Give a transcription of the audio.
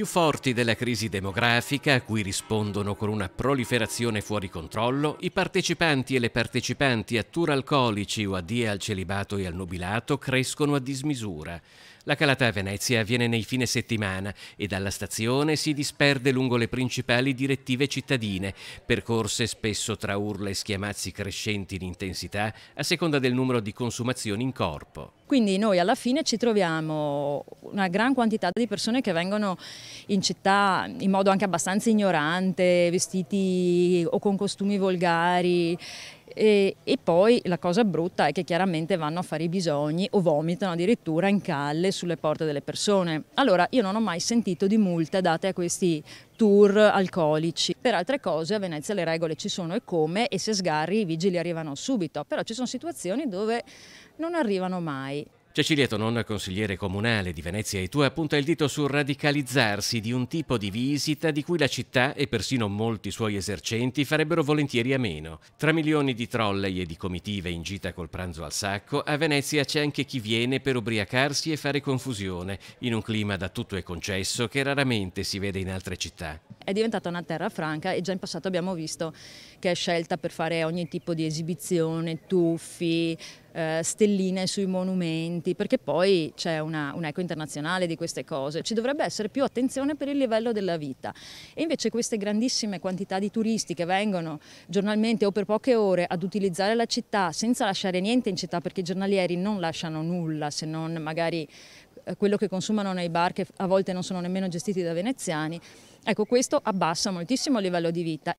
più forti della crisi demografica, a cui rispondono con una proliferazione fuori controllo, i partecipanti e le partecipanti a tour alcolici o a die al celibato e al nubilato crescono a dismisura. La calata a Venezia avviene nei fine settimana e dalla stazione si disperde lungo le principali direttive cittadine, percorse spesso tra urla e schiamazzi crescenti in intensità a seconda del numero di consumazioni in corpo. Quindi noi alla fine ci troviamo una gran quantità di persone che vengono in città in modo anche abbastanza ignorante, vestiti o con costumi volgari e, e, poi la cosa brutta è che chiaramente vanno a fare i bisogni o vomitano addirittura in calle sulle porte delle persone. Allora io non ho mai sentito di multe date a questi tour alcolici. Per altre cose a Venezia le regole ci sono e come e se sgarri i vigili arrivano subito, però ci sono situazioni dove non arrivano mai. Cecilia Tonon, consigliere comunale di Venezia e tu, appunta il dito sul radicalizzarsi di un tipo di visita di cui la città e persino molti suoi esercenti farebbero volentieri a meno. Tra milioni di trolley e di comitive in gita col pranzo al sacco, a Venezia c'è anche chi viene per ubriacarsi e fare confusione, in un clima da tutto è concesso che raramente si vede in altre città è diventata una terra franca e già in passato abbiamo visto che è scelta per fare ogni tipo di esibizione, tuffi, eh, stelline sui monumenti, perché poi c'è un eco internazionale di queste cose. Ci dovrebbe essere più attenzione per il livello della vita. E invece queste grandissime quantità di turisti che vengono giornalmente o per poche ore ad utilizzare la città senza lasciare niente in città perché i giornalieri non lasciano nulla se non magari eh, quello che consumano nei bar che a volte non sono nemmeno gestiti da veneziani, ecco questo abbassa moltissimo il livello di vita.